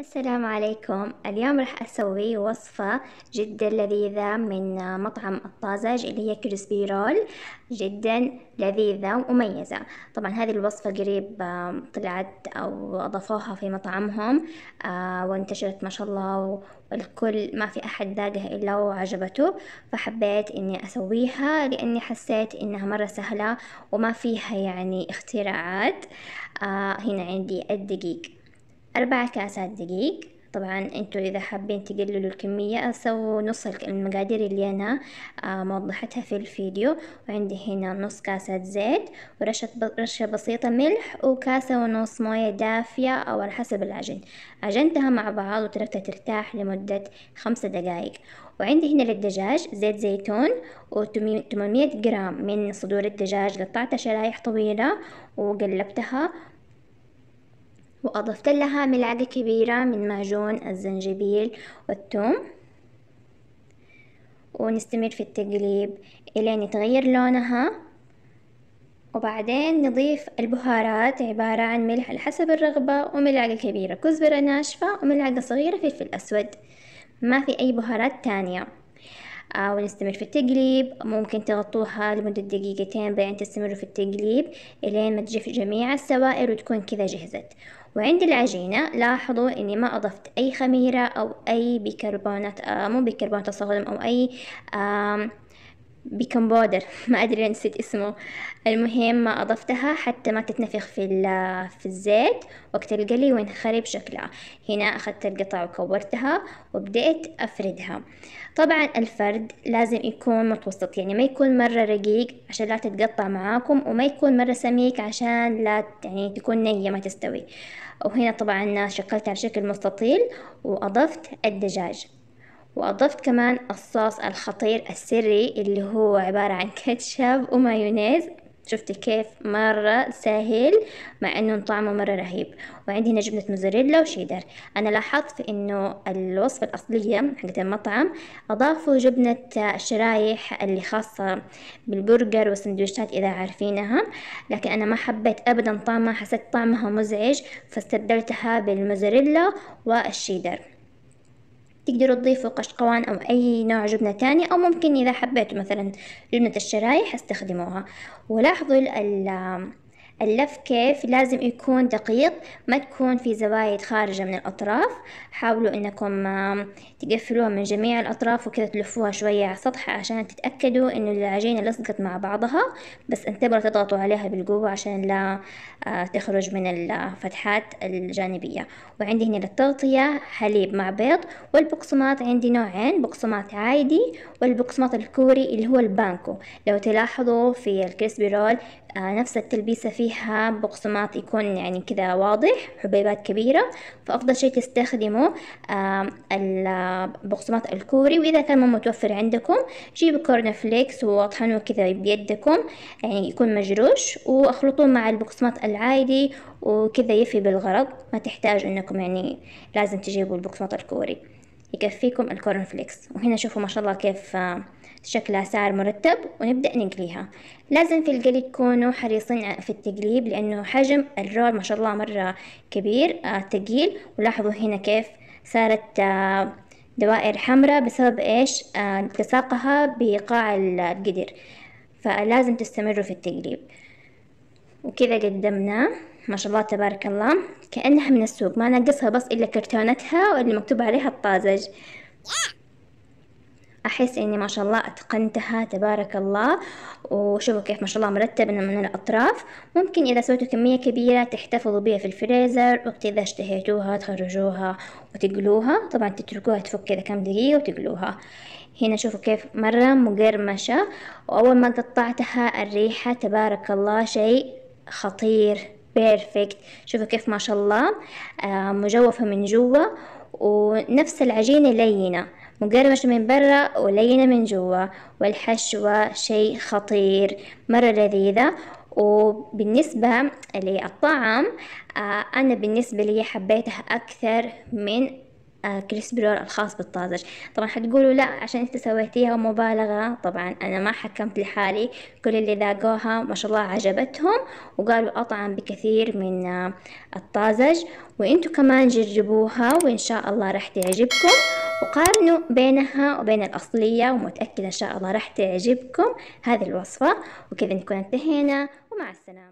السلام عليكم اليوم راح أسوي وصفة جدا لذيذة من مطعم الطازج اللي هي كريسبي رول جدا لذيذة ومميزة طبعا هذه الوصفة قريب طلعت أو أضافوها في مطعمهم آه، وانتشرت ما شاء الله والكل ما في أحد ذاقها إلا وعجبته فحبيت إني أسويها لأني حسيت إنها مرة سهلة وما فيها يعني اختراعات آه، هنا عندي الدقيق أربع كاسات دقيق طبعا انتوا اذا حابين تقللوا الكمية سووا نص المقادير اللي انا آه، موضحتها في الفيديو وعندي هنا نص كاسة زيت ورشة رشة بسيطة ملح وكاسة ونص موية دافية او على حسب العجن عجنتها مع بعض وتركتها ترتاح لمدة خمسة دقايق وعندي هنا للدجاج زيت زيتون و800 جرام من صدور الدجاج قطعتها شرايح طويلة وقلبتها وأضفت لها ملعقة كبيرة من معجون الزنجبيل والثوم ونستمر في التقليب إلين يتغير لونها وبعدين نضيف البهارات عبارة عن ملح على حسب الرغبة وملعقة كبيرة كزبرة ناشفة وملعقة صغيرة فلفل أسود ما في أي بهارات تانية آه، ونستمر في التقليب ممكن تغطوها لمدة دقيقتين بعدين تستمروا في التقليب إلين ما تجف جميع السوائل وتكون كذا جهزت وعند العجينة لاحظوا إني ما أضفت أي خميرة أو أي بيكربونات آه، مو بيكربونات الصوديوم أو أي آه بودر ما أدري نسيت اسمه المهم أضفتها حتى ما تتنفخ في, في الزيت وقت القلي وينخرب شكلها هنا أخذت القطع وكورتها وبدأت أفردها طبعا الفرد لازم يكون متوسط يعني ما يكون مرة رقيق عشان لا تتقطع معاكم وما يكون مرة سميك عشان لا يعني تكون نية ما تستوي وهنا طبعا شكلتها على شكل مستطيل وأضفت الدجاج وأضفت كمان الصوص الخطير السري اللي هو عبارة عن كاتشب ومايونيز شفتي كيف مرة سهل مع انه طعمه مرة رهيب وعندي هنا جبنة موزاريلا وشيدر انا لاحظت في انه الوصفة الاصلية حقت المطعم اضافوا جبنة الشرايح اللي خاصة بالبرجر والسندويشات اذا عارفينها لكن انا ما حبيت ابدا طعمها حسيت طعمها مزعج فاستبدلتها بالموزاريلا والشيدر تقدروا تضيفوا قشقوان أو أي نوع جبنة تاني أو ممكن إذا حبيتوا مثلا جبنة الشرايح استخدموها ولاحظوا اللف كيف لازم يكون دقيق ما تكون في زوايد خارجة من الأطراف حاولوا إنكم تقفلوها من جميع الأطراف وكذا تلفوها شوية على السطح عشان تتأكدوا إنه العجينة لصقت مع بعضها بس انتبهوا تضغطوا عليها بالقوة عشان لا آه، تخرج من الفتحات الجانبية وعندي هنا للتغطية حليب مع بيض والبقسماط عندي نوعين بقسماط عادي والبقسماط الكوري اللي هو البانكو لو تلاحظوا في الكريسبي رول آه، نفس التلبيسة فيها بقسماط يكون يعني كذا واضح حبيبات كبيرة فأفضل شيء تستخدموا البقسماط الكوري وإذا كان ما متوفر عندكم جيبوا كورن فليكس وطحنوه كذا بيدكم يعني يكون مجروش واخلطوه مع البقسماط العادي وكذا يفي بالغرض ما تحتاج انكم يعني لازم تجيبوا البقسماط الكوري يكفيكم الكورن فليكس وهنا شوفوا ما شاء الله كيف آه، شكلها صار مرتب ونبدأ نقليها لازم في القلي تكونوا حريصين في التقليب لأنه حجم الرول ما شاء الله مرة كبير آه، تقيل ولاحظوا هنا كيف صارت آه، دوائر حمراء بسبب إيش التصاقها بقاع القدر فلازم تستمروا في التقليب وكذا قدمناه ما شاء الله تبارك الله كأنها من السوق ما ناقصها بس إلا كرتونتها واللي مكتوب عليها الطازج أحس إني ما شاء الله أتقنتها تبارك الله وشوفوا كيف ما شاء الله مرتبة من الأطراف ممكن إذا سويتوا كمية كبيرة تحتفظوا بها في الفريزر وقت إذا اشتهيتوها تخرجوها وتقلوها طبعا تتركوها تفك كذا كم دقيقة وتقلوها هنا شوفوا كيف مرة مقرمشة وأول ما قطعتها الريحة تبارك الله شيء خطير بيرفكت شوفوا كيف ما شاء الله آه، مجوفة من جوا ونفس العجينة لينة مقرمشة من برا ولينة من جوا والحشوة شيء خطير مرة لذيذة وبالنسبة للطعم آه، أنا بالنسبة لي حبيتها أكثر من آه، كريس برير الخاص بالطازج طبعا حتقولوا لا عشان انت سويتيها مبالغة طبعا انا ما حكمت لحالي كل اللي ذاقوها ما شاء الله عجبتهم وقالوا اطعم بكثير من آه، الطازج وانتوا كمان جربوها وان شاء الله راح تعجبكم وقارنوا بينها وبين الأصلية ومتأكدة إن شاء الله راح تعجبكم هذه الوصفة وكذا نكون انتهينا ومع السلامة